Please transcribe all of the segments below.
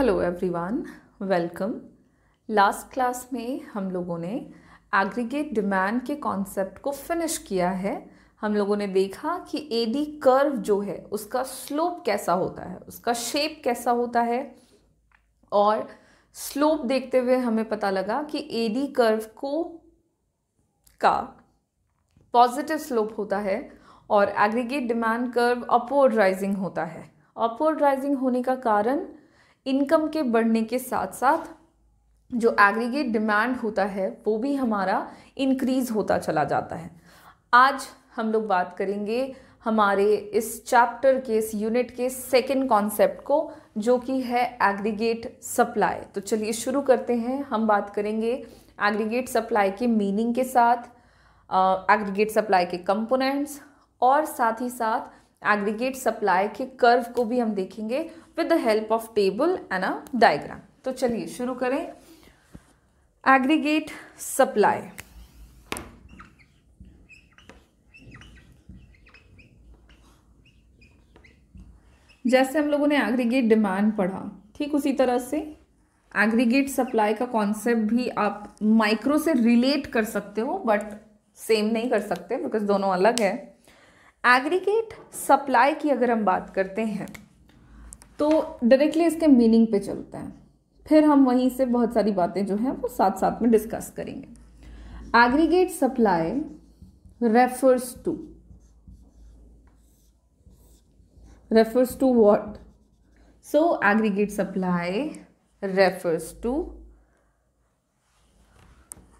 hello everyone welcome last class में हम लोगों ने एग्रीगेट डिमांड के कॉन्सेप्ट को फिनिश किया है हम लोगों ने देखा कि एडी कर्व जो है उसका स्लोप कैसा होता है उसका शेप कैसा होता है और स्लोप देखते हुए हमें पता लगा कि एडी कर्व को का पॉजिटिव स्लोप होता है और aggregate demand curve upward rising होता है अपवर्ड राइजिंग होने का कारण इनकम के बढ़ने के साथ साथ जो एग्रीगेट डिमांड होता है वो भी हमारा इंक्रीज़ होता चला जाता है आज हम लोग बात करेंगे हमारे इस चैप्टर के इस यूनिट के सेकंड कॉन्सेप्ट को जो कि है एग्रीगेट सप्लाई तो चलिए शुरू करते हैं हम बात करेंगे एग्रीगेट सप्लाई के मीनिंग के साथ एग्रीगेट सप्लाई के कंपोनेंट्स और साथ ही साथ एग्रीगेट सप्लाई के कर्व को भी हम देखेंगे with the help of table and a diagram तो चलिए शुरू करें एग्रीगेट सप्लाई जैसे हम लोगों ने एग्रीगेट डिमांड पढ़ा ठीक उसी तरह से एग्रीगेट सप्लाई का कॉन्सेप्ट भी आप माइक्रो से रिलेट कर सकते हो बट सेम नहीं कर सकते बिकॉज दोनों अलग है एग्रीगेट सप्लाई की अगर हम बात करते हैं तो डायरेक्टली इसके मीनिंग पे चलते हैं फिर हम वहीं से बहुत सारी बातें जो हैं वो साथ साथ में डिस्कस करेंगे aggregate supply refers to refers to what so aggregate supply refers to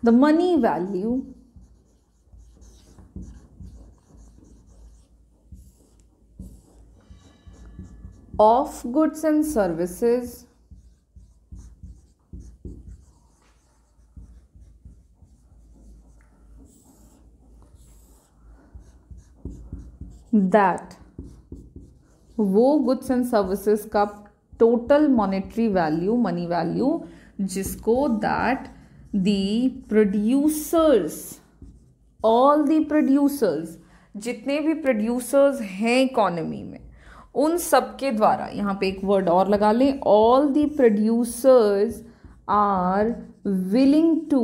the money value of goods and services that वो गुड्स एंड सर्विसेज का total monetary value money value जिसको that the producers all the producers जितने भी producers हैं economy में उन सब के द्वारा यहाँ पे एक वर्ड और लगा लें all the producers are willing to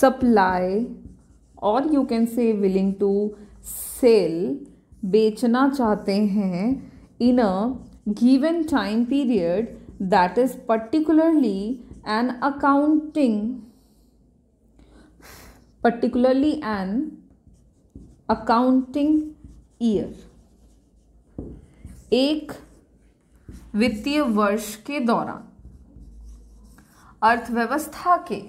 supply और you can say willing to sell बेचना चाहते हैं in a given time period that is particularly an accounting particularly an accounting year एक वित्तीय वर्ष के दौरान अर्थव्यवस्था के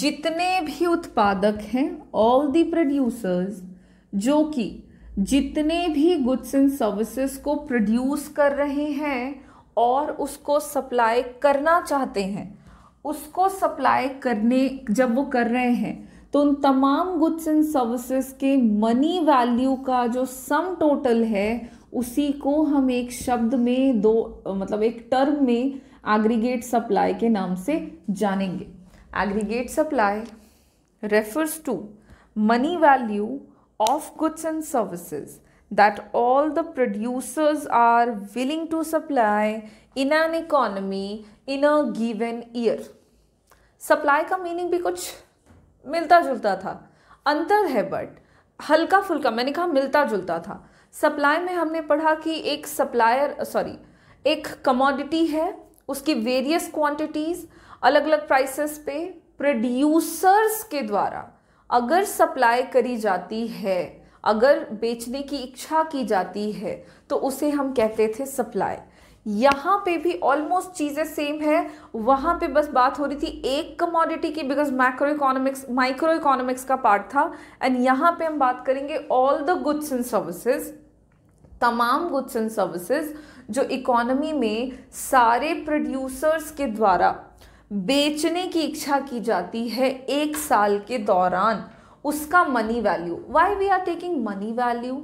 जितने भी उत्पादक हैं ऑल द प्रोड्यूसर्स जो कि जितने भी गुड्स एंड सर्विसेज को प्रोड्यूस कर रहे हैं और उसको सप्लाई करना चाहते हैं उसको सप्लाई करने जब वो कर रहे हैं तो उन तमाम गुड्स एंड सर्विसेज के मनी वैल्यू का जो सम टोटल है उसी को हम एक शब्द में दो मतलब एक टर्म में एग्रीगेट सप्लाई के नाम से जानेंगे aggregate supply refers to money value of goods and services that all the producers are willing to supply in an economy in a given year supply का मीनिंग भी कुछ मिलता जुलता था अंतर है बट हल्का फुल्का मैंने कहा मिलता जुलता था सप्लाई में हमने पढ़ा कि एक सप्लायर सॉरी एक कमोडिटी है उसकी वेरियस क्वांटिटीज़ अलग अलग प्राइसेस पे प्रोड्यूसर्स के द्वारा अगर सप्लाई करी जाती है अगर बेचने की इच्छा की जाती है तो उसे हम कहते थे सप्लाई यहाँ पे भी ऑलमोस्ट चीज़ें सेम है वहाँ पे बस बात हो रही थी एक कमोडिटी की because micro economics micro economics का पार्ट था एंड यहाँ पे हम बात करेंगे all the goods and services तमाम गुड्स एंड सर्विसेज जो इकोनॉमी में सारे प्रोड्यूसर्स के द्वारा बेचने की इच्छा की जाती है एक साल के दौरान उसका money value why we are taking money value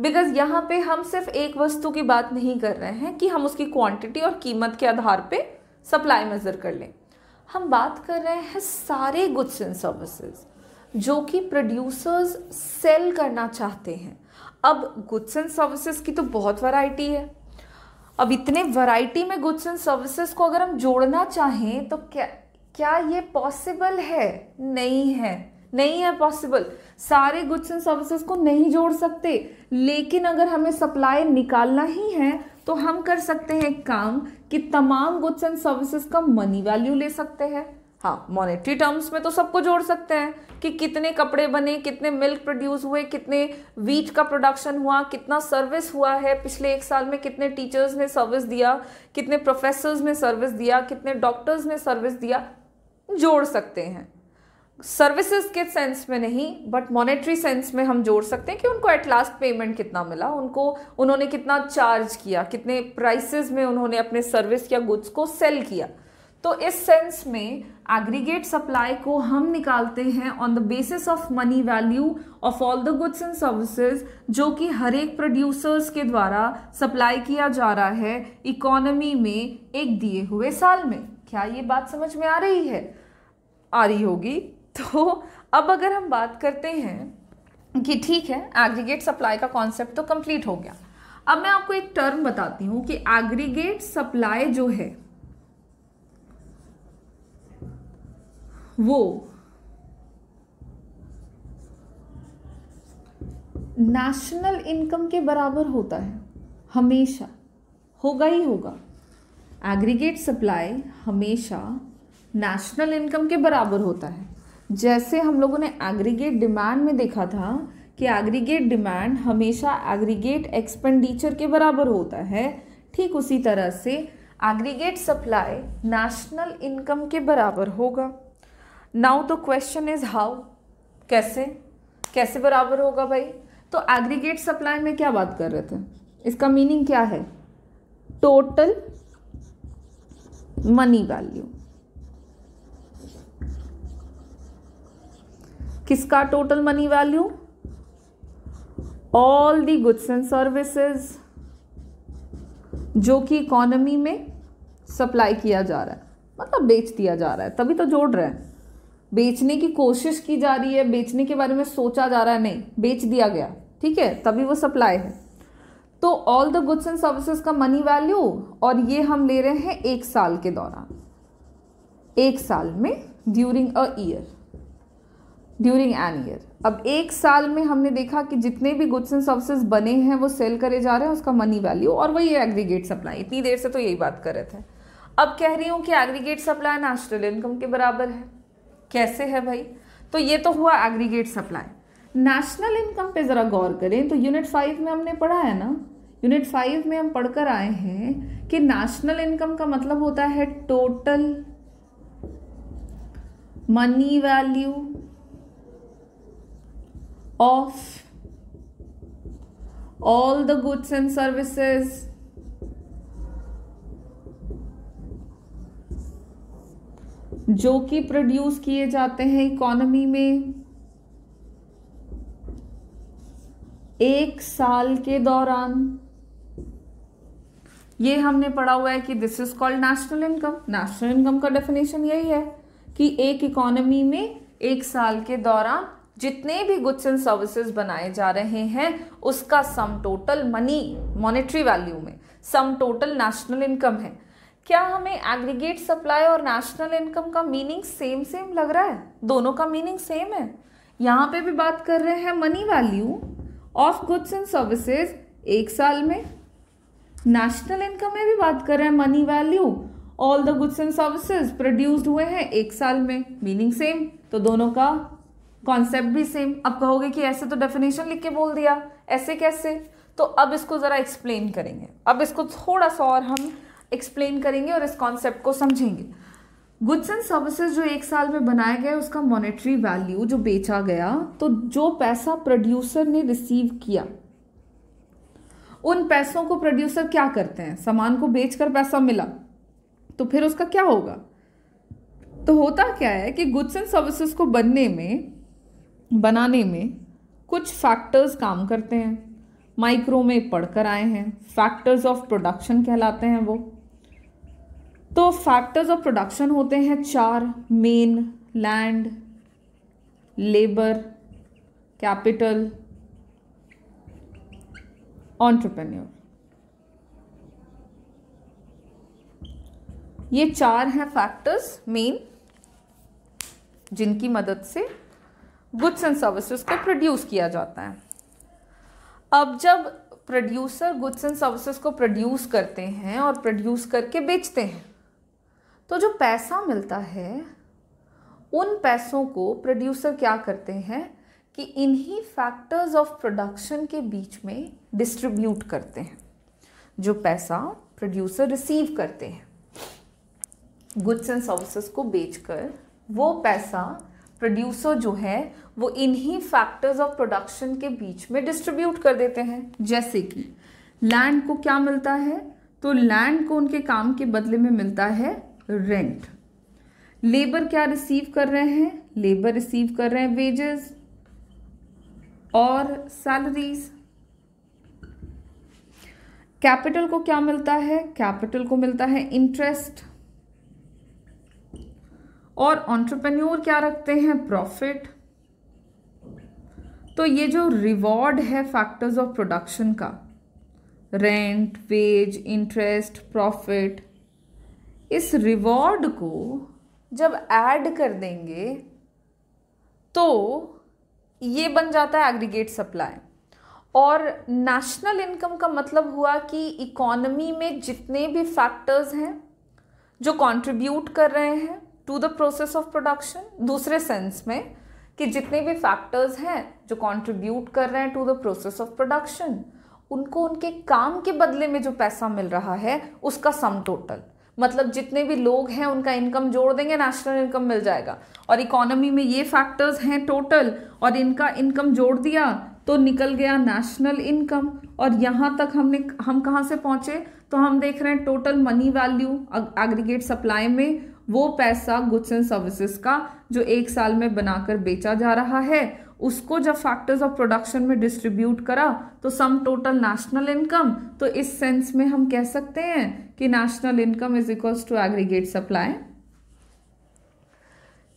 because यहाँ पे हम सिर्फ एक वस्तु की बात नहीं कर रहे हैं कि हम उसकी क्वांटिटी और कीमत के आधार पे सप्लाई मेज़र कर लें हम बात कर रहे हैं सारे गुड्स एंड सर्विसेज जो कि प्रोड्यूसर्स सेल करना चाहते हैं अब गुड्स एंड सर्विसेज की तो बहुत वैरायटी है अब इतने वैरायटी में गुड्स एंड सर्विसेज को अगर हम जोड़ना चाहें तो क्या क्या ये पॉसिबल है नहीं है नहीं है पॉसिबल सारे गुड्स एंड सर्विसेज को नहीं जोड़ सकते लेकिन अगर हमें सप्लाई निकालना ही है तो हम कर सकते हैं काम कि तमाम गुड्स एंड सर्विसेज का मनी वैल्यू ले सकते हैं हाँ मॉनेटरी टर्म्स में तो सबको जोड़ सकते हैं कि कितने कपड़े बने कितने मिल्क प्रोड्यूस हुए कितने वीट का प्रोडक्शन हुआ कितना सर्विस हुआ है पिछले एक साल में कितने टीचर्स ने सर्विस दिया कितने प्रोफेसर्स ने सर्विस दिया कितने डॉक्टर्स ने सर्विस दिया जोड़ सकते हैं सर्विसेज के सेंस में नहीं बट मॉनेटरी सेंस में हम जोड़ सकते हैं कि उनको एट लास्ट पेमेंट कितना मिला उनको उन्होंने कितना चार्ज किया कितने प्राइसेस में उन्होंने अपने सर्विस या गुड्स को सेल किया तो इस सेंस में एग्रीगेट सप्लाई को हम निकालते हैं on the basis of money value of all the goods and services जो कि हर एक प्रोड्यूसर्स के द्वारा सप्लाई किया जा रहा है इकोनॉमी में एक दिए हुए साल में क्या ये बात समझ में आ रही है आ रही होगी तो अब अगर हम बात करते हैं कि ठीक है एग्रीगेट सप्लाई का कॉन्सेप्ट तो कंप्लीट हो गया अब मैं आपको एक टर्म बताती हूँ कि एग्रीगेट सप्लाई जो है वो नेशनल इनकम के बराबर होता है हमेशा होगा ही होगा एग्रीगेट सप्लाई हमेशा नेशनल इनकम के बराबर होता है जैसे हम लोगों ने एग्रीगेट डिमांड में देखा था कि एग्रीगेट डिमांड हमेशा एग्रीगेट एक्सपेंडिचर के बराबर होता है ठीक उसी तरह से एग्रीगेट सप्लाई नेशनल इनकम के बराबर होगा now the question is how कैसे कैसे बराबर होगा भाई तो एग्रीगेट सप्लाई में क्या बात कर रहे थे इसका मीनिंग क्या है टोटल मनी वैल्यू किसका total money value all the goods and services जो कि इकोनॉमी में सप्लाई किया जा रहा है मतलब बेच दिया जा रहा है तभी तो जोड़ रहे हैं बेचने की कोशिश की जा रही है बेचने के बारे में सोचा जा रहा है नहीं बेच दिया गया ठीक है तभी वो सप्लाई है तो all the goods and services का मनी वैल्यू और ये हम ले रहे हैं एक साल के दौरान एक साल में during a year during an year अब एक साल में हमने देखा कि जितने भी गुड्स एंड सर्विसेज बने हैं वो सेल करे जा रहे हैं उसका मनी वैल्यू और वही एग्रीगेट सप्लाई इतनी देर से तो यही बात कर रहे थे अब कह रही हूँ कि एग्रीगेट सप्लाई नेशनल इनकम के बराबर है कैसे है भाई तो ये तो हुआ एग्रीगेट सप्लाई नेशनल इनकम पे ज़रा गौर करें तो यूनिट फाइव में हमने पढ़ा है ना यूनिट फाइव में हम पढ़कर आए हैं कि नेशनल इनकम का मतलब होता है total money value of all the goods and services जो कि प्रोड्यूस किए जाते हैं इकोनॉमी में एक साल के दौरान ये हमने पढ़ा हुआ है कि this is called national income national income का डेफिनेशन यही है कि एक इकोनॉमी में एक साल के दौरान जितने भी गुड्स एंड सर्विसेज बनाए जा रहे हैं उसका sum total money monetary value में सम टोटल नेशनल इनकम है क्या हमें एग्रीगेट सप्लाई और नेशनल इनकम का मीनिंग सेम सेम लग रहा है दोनों का मीनिंग सेम है यहाँ पे भी बात कर रहे हैं money value of goods and services एक साल में नेशनल इनकम में भी बात कर रहे हैं money value all the goods and services produced हुए हैं एक साल में मीनिंग सेम तो दोनों का कॉन्सेप्ट भी सेम अब कहोगे कि ऐसे तो डेफिनेशन लिख के बोल दिया ऐसे कैसे तो अब इसको ज़रा एक्सप्लेन करेंगे अब इसको थोड़ा सा और हम एक्सप्लेन करेंगे और इस कॉन्सेप्ट को समझेंगे गुड्स एंड सर्विसेज जो एक साल में बनाया गया उसका मॉनेटरी वैल्यू जो बेचा गया तो जो पैसा प्रोड्यूसर ने रिसीव किया उन पैसों को प्रोड्यूसर क्या करते हैं सामान को बेचकर पैसा मिला तो फिर उसका क्या होगा तो होता क्या है कि गुड्स एंड सर्विसेज को बनने में बनाने में कुछ फैक्टर्स काम करते हैं माइक्रो में पढ़कर आए हैं फैक्टर्स ऑफ प्रोडक्शन कहलाते हैं वो तो फैक्टर्स ऑफ प्रोडक्शन होते हैं चार main land labour capital entrepreneur ये चार हैं फैक्टर्स मेन जिनकी मदद से गुड्स एंड सर्विसेज को प्रोड्यूस किया जाता है अब जब प्रोड्यूसर गुड्स एंड सर्विसेज को प्रोड्यूस करते हैं और प्रोड्यूस करके बेचते हैं तो जो पैसा मिलता है उन पैसों को प्रोड्यूसर क्या करते हैं कि इन्हीं फैक्टर्स ऑफ प्रोडक्शन के बीच में डिस्ट्रीब्यूट करते हैं जो पैसा प्रोड्यूसर रिसीव करते हैं गुड्स एंड सर्विसेज को बेचकर वो पैसा प्रोड्यूसर जो है वो इन्हीं फैक्टर्स ऑफ प्रोडक्शन के बीच में डिस्ट्रीब्यूट कर देते हैं जैसे कि लैंड को क्या मिलता है तो लैंड को उनके काम के बदले में मिलता है रेंट लेबर क्या रिसीव कर रहे हैं लेबर रिसीव कर रहे हैं वेजेस और सैलरीज कैपिटल को क्या मिलता है कैपिटल को मिलता है इंटरेस्ट और ऑन्टरप्रेन्योर क्या रखते हैं प्रॉफिट तो ये जो रिवॉर्ड है फैक्टर्स ऑफ प्रोडक्शन का रेंट वेज इंटरेस्ट प्रॉफिट इस रिवॉर्ड को जब ऐड कर देंगे तो ये बन जाता है एग्रीगेट सप्लाई और नेशनल इनकम का मतलब हुआ कि इकोनॉमी में जितने भी फैक्टर्स हैं जो कंट्रीब्यूट कर रहे हैं to the process of production दूसरे सेंस में कि जितने भी फैक्टर्स हैं जो कंट्रीब्यूट कर रहे हैं to the process of production उनको उनके काम के बदले में जो पैसा मिल रहा है उसका सम टोटल मतलब जितने भी लोग हैं उनका इनकम जोड़ देंगे नेशनल इनकम मिल जाएगा और इकोनॉमी में ये फैक्टर्स हैं टोटल और इनका इनकम जोड़ दिया तो निकल गया नेशनल इनकम और यहाँ तक हमने हम कहाँ से पहुँचे तो हम देख रहे हैं total money value aggregate supply में वो पैसा गुड्स एंड सर्विसेज का जो एक साल में बनाकर बेचा जा रहा है उसको जब फैक्टर्स ऑफ प्रोडक्शन में डिस्ट्रीब्यूट करा तो सम टोटल नेशनल इनकम तो इस सेंस में हम कह सकते हैं कि national income is equals to aggregate supply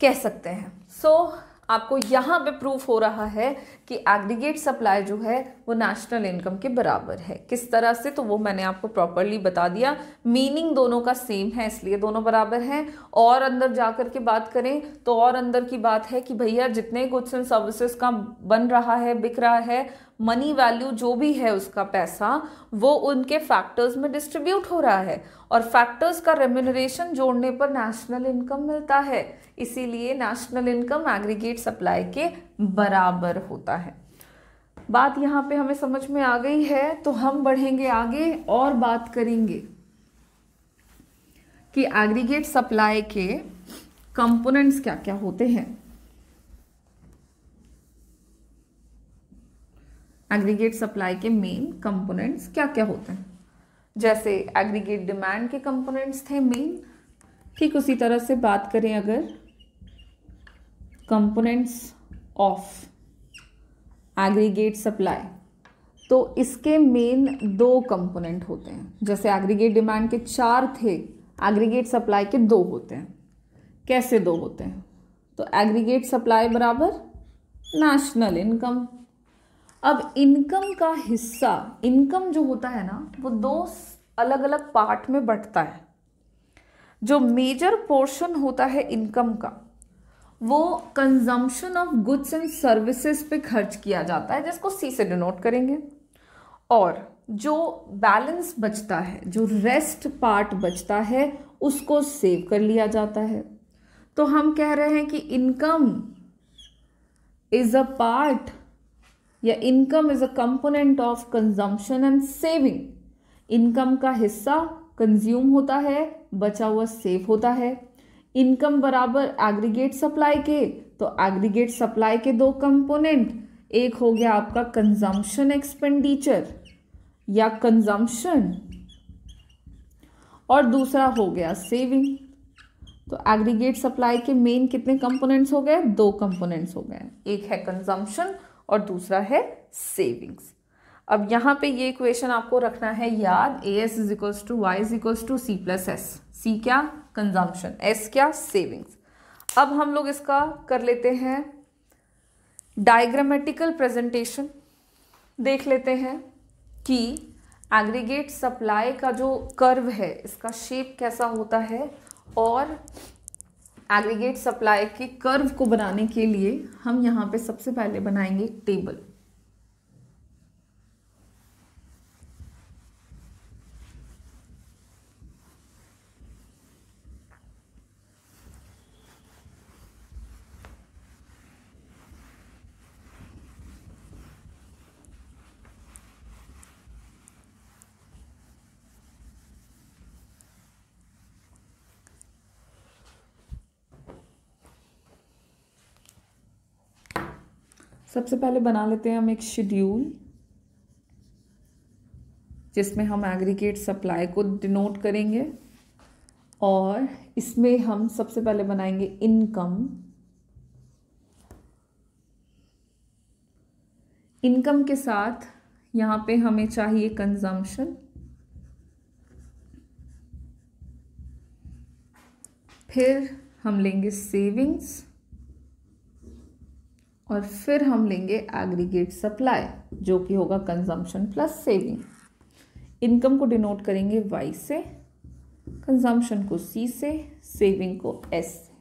कह सकते हैं सो so, आपको यहाँ पे प्रूफ हो रहा है कि एग्रीगेट सप्लाई जो है वो नेशनल इनकम के बराबर है किस तरह से तो वो मैंने आपको प्रॉपरली बता दिया मीनिंग दोनों का सेम है इसलिए दोनों बराबर हैं और अंदर जाकर के बात करें तो और अंदर की बात है कि भैया जितने गुड्स एंड सर्विसेज का बन रहा है बिक रहा है मनी वैल्यू जो भी है उसका पैसा वो उनके फैक्टर्स में डिस्ट्रीब्यूट हो रहा है और फैक्टर्स का रेम्यूनरेशन जोड़ने पर नेशनल इनकम मिलता है इसीलिए नेशनल इनकम एग्रीगेट सप्लाई के बराबर होता है बात यहाँ पे हमें समझ में आ गई है तो हम बढ़ेंगे आगे और बात करेंगे कि एग्रीगेट सप्लाई के कंपोनेंट्स क्या क्या होते हैं एग्रीगेट सप्लाई के मेन कंपोनेंट्स क्या क्या होते हैं जैसे एग्रीगेट डिमांड के कंपोनेंट्स थे मेन ठीक उसी तरह से बात करें अगर कंपोनेंट्स ऑफ एग्रीगेट सप्लाई तो इसके मेन दो कंपोनेंट होते हैं जैसे एग्रीगेट डिमांड के चार थे एग्रीगेट सप्लाई के दो होते हैं कैसे दो होते हैं तो एग्रीगेट सप्लाई बराबर नेशनल इनकम अब इनकम का हिस्सा इनकम जो होता है ना वो दो अलग अलग पार्ट में बंटता है जो मेजर पोर्शन होता है इनकम का वो consumption of goods and services पे खर्च किया जाता है जिसको सी से डिनोट करेंगे और जो बैलेंस बचता है जो रेस्ट पार्ट बचता है उसको सेव कर लिया जाता है तो हम कह रहे हैं कि इनकम इज़ अ पार्ट या income is a component of consumption and saving income का हिस्सा कंज्यूम होता है बचा हुआ सेव होता है इनकम बराबर एग्रीगेट सप्लाई के तो एग्रीगेट सप्लाई के दो कंपोनेंट एक हो गया आपका कंजम्पशन एक्सपेंडिचर या कंजम्पशन और दूसरा हो गया सेविंग तो एग्रीगेट सप्लाई के मेन कितने कंपोनेंट्स हो गए दो कंपोनेंट्स हो गए एक है कंजम्पशन और दूसरा है सेविंग्स अब यहाँ पे ये इक्वेशन आपको रखना है याद A S is equals to Y is equals to C plus S C क्या कंजम्पशन एस क्या सेविंग्स अब हम लोग इसका कर लेते हैं डायग्रामेटिकल प्रेजेंटेशन देख लेते हैं कि एग्रीगेट सप्लाई का जो कर्व है इसका शेप कैसा होता है और एग्रीगेट सप्लाई के कर्व को बनाने के लिए हम यहाँ पे सबसे पहले बनाएंगे टेबल सबसे पहले बना लेते हैं हम एक शेड्यूल जिसमें हम एग्रीगेट सप्लाई को डिनोट करेंगे और इसमें हम सबसे पहले बनाएंगे इनकम इनकम के साथ यहाँ पे हमें चाहिए कंजम्पशन फिर हम लेंगे सेविंग्स और फिर हम लेंगे एग्रीगेट सप्लाई जो कि होगा कंजम्पशन प्लस सेविंग इनकम को डिनोट करेंगे वाई से कंजम्पशन को सी से सेविंग को एस से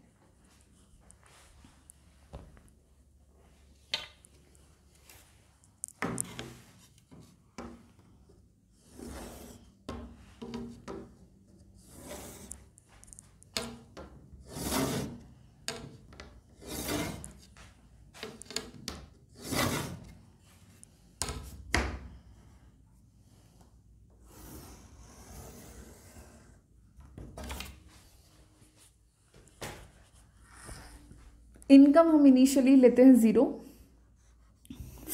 इनकम हम इनिशियली लेते हैं ज़ीरो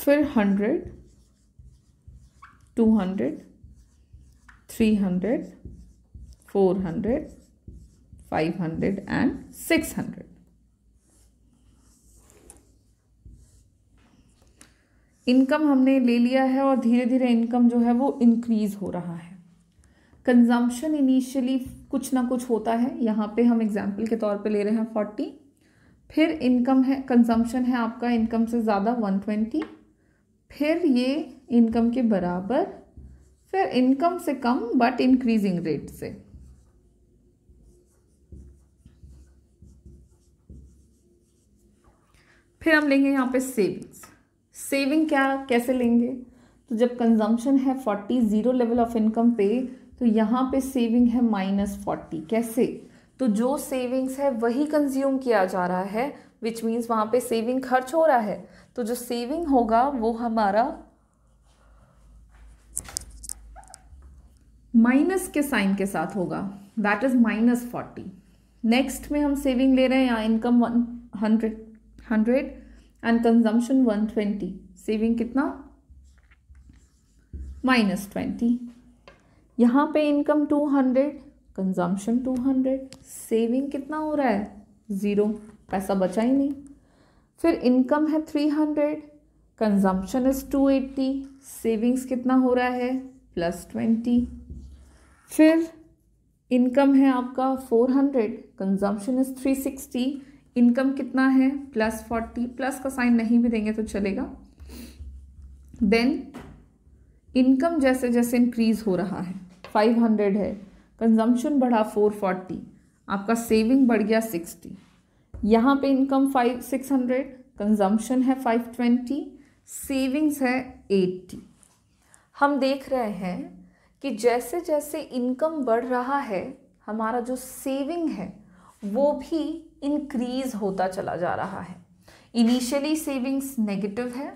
फिर hundred two hundred three hundred four hundred five hundred and six hundred income हमने ले लिया है और धीरे धीरे इनकम जो है वो इंक्रीज हो रहा है कंजम्पशन इनिशियली कुछ ना कुछ होता है यहाँ पे हम एग्जाम्पल के तौर पे ले रहे हैं फोर्टी फिर इनकम है कंजम्पशन है आपका इनकम से ज़्यादा वन ट्वेंटी फिर ये इनकम के बराबर फिर इनकम से कम बट इंक्रीजिंग रेट से फिर हम लेंगे यहाँ पे सेविंग्स सेविंग क्या कैसे लेंगे तो जब कंजम्पशन है forty zero level of income पे तो यहाँ पे सेविंग है माइनस फोर्टी कैसे तो जो सेविंग्स है वही कंज्यूम किया जा रहा है विच मीन्स वहाँ पे सेविंग खर्च हो रहा है तो जो सेविंग होगा वो हमारा माइनस के साइन के साथ होगा that is minus forty next में हम सेविंग ले रहे हैं यहाँ income one hundred hundred and consumption one twenty saving कितना माइनस ट्वेंटी यहाँ पे income two hundred consumption two hundred saving कितना हो रहा है ज़ीरो पैसा बचा ही नहीं फिर इनकम है three hundred consumption is two eighty savings कितना हो रहा है प्लस ट्वेंटी फिर इनकम है आपका four hundred consumption is three sixty income कितना है प्लस फोर्टी प्लस का साइन नहीं भी देंगे तो चलेगा देन इनकम जैसे जैसे इंक्रीज़ हो रहा है फाइव हंड्रेड है कंजम्पशन बढ़ा फोर फोर्टी आपका सेविंग बढ़ गया सिक्सटी यहाँ पे income five six hundred consumption है फाइव ट्वेंटी सेविंग्स है एट्टी हम देख रहे हैं कि जैसे जैसे इनकम बढ़ रहा है हमारा जो सेविंग है वो भी इंक्रीज़ होता चला जा रहा है इनिशियली सेविंग्स नेगेटिव है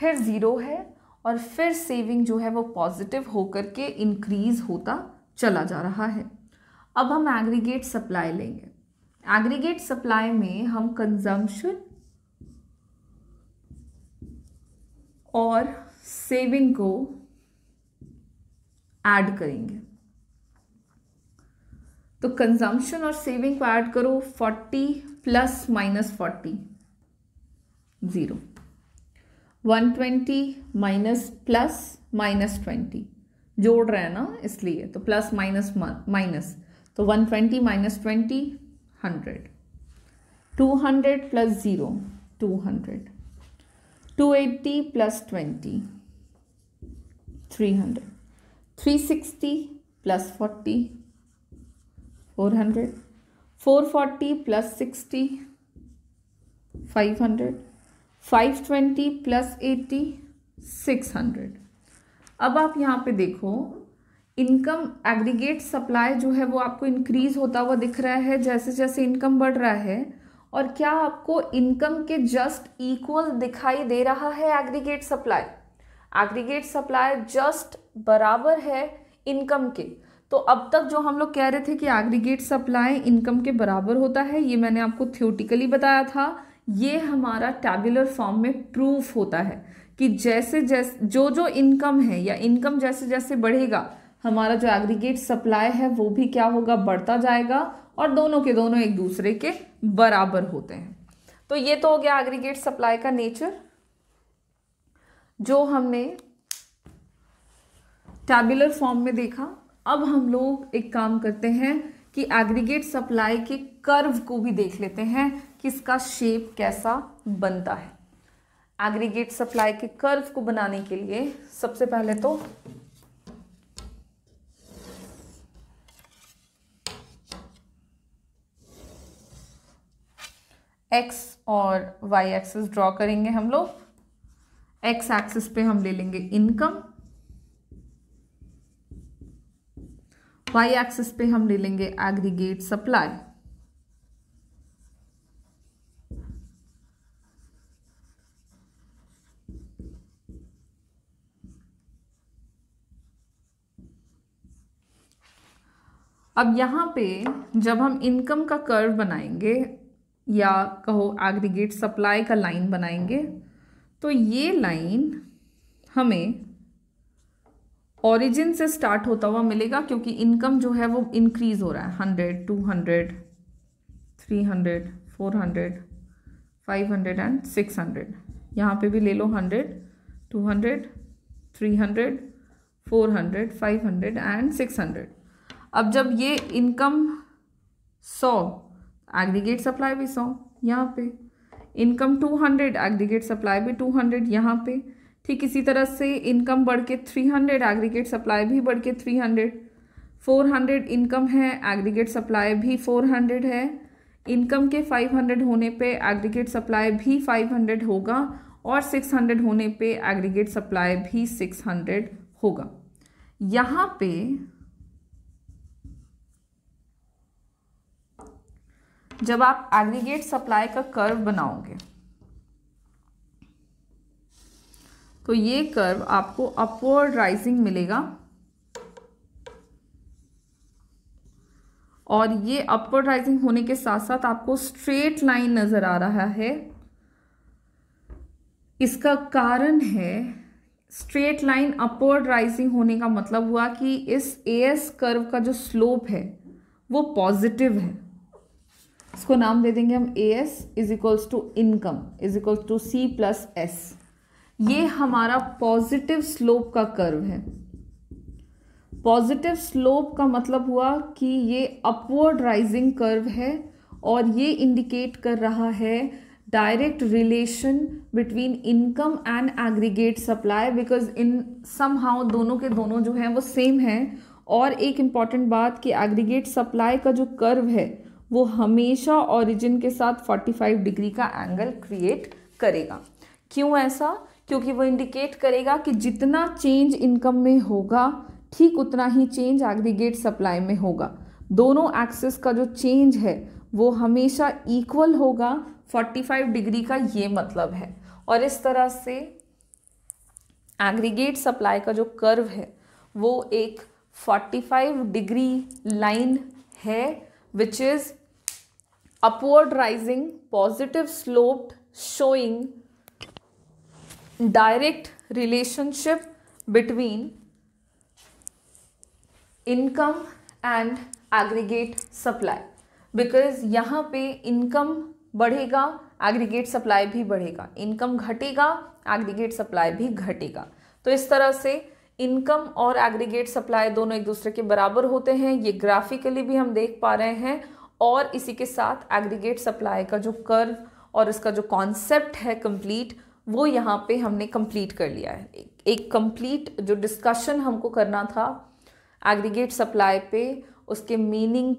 फिर ज़ीरो है और फिर सेविंग जो है वो पॉजिटिव होकर के इंक्रीज़ होता चला जा रहा है अब हम एग्रीगेट सप्लाई लेंगे एग्रीगेट सप्लाई में हम कंजम्पशन और सेविंग को ऐड करेंगे तो कंजम्पशन और सेविंग को ऐड करो 40 plus minus forty zero one twenty minus plus minus twenty जोड़ रहे हैं ना इसलिए तो प्लस माइनस माइनस तो one twenty minus twenty hundred two hundred plus zero two hundred two eighty plus twenty three hundred three sixty plus forty four hundred four forty plus sixty five hundred five twenty plus eighty six hundred अब आप यहाँ पे देखो income aggregate supply जो है वो आपको increase होता हुआ दिख रहा है जैसे जैसे इनकम बढ़ रहा है और क्या आपको इनकम के जस्ट इक्वल दिखाई दे रहा है aggregate supply aggregate supply just बराबर है इनकम के तो अब तक जो हम लोग कह रहे थे कि एग्रीगेट सप्लाई इनकम के बराबर होता है ये मैंने आपको थ्योटिकली बताया था ये हमारा टैबुलर फॉर्म में प्रूफ होता है कि जैसे जैसे जो जो इनकम है या इनकम जैसे जैसे बढ़ेगा हमारा जो एग्रीगेट सप्लाई है वो भी क्या होगा बढ़ता जाएगा और दोनों के दोनों एक दूसरे के बराबर होते हैं तो ये तो हो गया एग्रीगेट सप्लाई का नेचर जो हमने टैबुलर फॉर्म में देखा अब हम लोग एक काम करते हैं कि एग्रीगेट सप्लाई के कर्व को भी देख लेते हैं कि इसका शेप कैसा बनता है एग्रीगेट सप्लाई के कर्व को बनाने के लिए सबसे पहले तो एक्स और वाई एक्सेस ड्रॉ करेंगे हम लोग एक्स एक्सिस पे हम ले लेंगे इनकम वाई एक्सिस पे हम ले लेंगे एग्रीगेट सप्लाई अब यहाँ पे जब हम इनकम का कर्व बनाएंगे या कहो एग्रीगेट सप्लाई का लाइन बनाएंगे तो ये लाइन हमें ओरिजिन से स्टार्ट होता हुआ मिलेगा क्योंकि इनकम जो है वो इंक्रीज़ हो रहा है hundred two hundred three hundred four hundred five hundred and six hundred यहाँ पे भी ले लो hundred two hundred three hundred four hundred five hundred and six hundred अब जब ये इनकम सौ एग्रीगेट सप्लाई भी सौ यहाँ पे income two hundred aggregate supply भी टू हंड्रेड यहाँ पे ठीक इसी तरह से इनकम बढ़ के थ्री हंड्रेड एग्रीगेट सप्लाई भी बढ़ के three hundred four hundred income है एग्रीगेट सप्लाई भी फोर हंड्रेड है इनकम के फाइव हंड्रेड होने पे एग्रीगेट सप्लाई भी फाइव हंड्रेड होगा और सिक्स हंड्रेड होने पे एग्रीगेट सप्लाई भी सिक्स हंड्रेड होगा यहाँ पे जब आप एग्रीगेट सप्लाई का कर्व बनाओगे तो ये कर्व आपको अपवर्ड राइजिंग मिलेगा और ये अपवर्ड राइजिंग होने के साथ साथ आपको स्ट्रेट लाइन नज़र आ रहा है इसका कारण है स्ट्रेट लाइन अपवर्ड राइजिंग होने का मतलब हुआ कि इस एएस कर्व का जो स्लोप है वो पॉजिटिव है इसको नाम दे देंगे हम A S is equals to income is equals to C plus S ये हमारा पॉजिटिव स्लोप का कर्व है पॉजिटिव स्लोप का मतलब हुआ कि ये अपवर्ड राइजिंग कर्व है और ये इंडिकेट कर रहा है direct relation between income and aggregate supply because in somehow दोनों के दोनों जो हैं वो सेम हैं और एक इम्पॉर्टेंट बात कि एग्रीगेट सप्लाई का जो कर्व है वो हमेशा ओरिजिन के साथ 45 डिग्री का एंगल क्रिएट करेगा क्यों ऐसा क्योंकि वो इंडिकेट करेगा कि जितना चेंज इनकम में होगा ठीक उतना ही चेंज एग्रीगेट सप्लाई में होगा दोनों एक्सेस का जो चेंज है वो हमेशा इक्वल होगा 45 डिग्री का ये मतलब है और इस तरह से एग्रीगेट सप्लाई का जो कर्व है वो एक 45 डिग्री लाइन है which is upward rising positive slope showing direct relationship between income and aggregate supply because यहाँ पे इनकम बढ़ेगा एग्रीगेट सप्लाई भी बढ़ेगा इनकम घटेगा एग्रीगेट सप्लाई भी घटेगा तो इस तरह से इनकम और एग्रीगेट सप्लाई दोनों एक दूसरे के बराबर होते हैं ये ग्राफिकली भी हम देख पा रहे हैं और इसी के साथ एग्रीगेट सप्लाई का जो कर्व और इसका जो कॉन्सेप्ट है कंप्लीट वो यहाँ पे हमने कंप्लीट कर लिया है एक कंप्लीट जो डिस्कशन हमको करना था एग्रीगेट सप्लाई पे उसके मीनिंग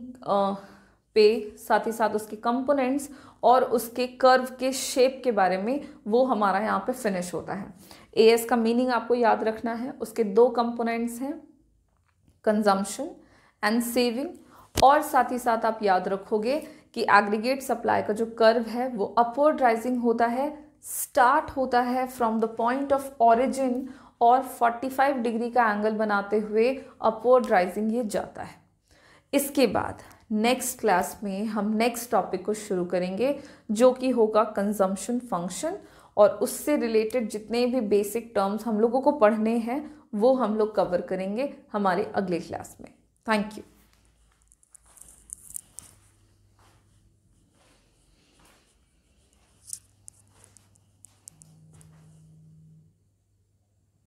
पे साथ ही साथ उसके कंपोनेंट्स और उसके कर्व के शेप के बारे में वो हमारा यहाँ पे फिनिश होता है ए एस का मीनिंग आपको याद रखना है उसके दो कंपोनेंट्स हैं कंजम्पशन एंड सेविंग और साथ ही साथ आप याद रखोगे कि एग्रीगेट सप्लाई का जो कर्व है वो अपवर्ड राइजिंग होता है स्टार्ट होता है from the point of origin और 45 डिग्री का एंगल बनाते हुए अपवर्ड राइजिंग ये जाता है इसके बाद नेक्स्ट क्लास में हम नेक्स्ट टॉपिक को शुरू करेंगे जो कि होगा कंजम्पशन फंक्शन और उससे रिलेटेड जितने भी बेसिक टर्म्स हम लोगों को पढ़ने हैं वो हम लोग कवर करेंगे हमारे अगले क्लास में थैंक यू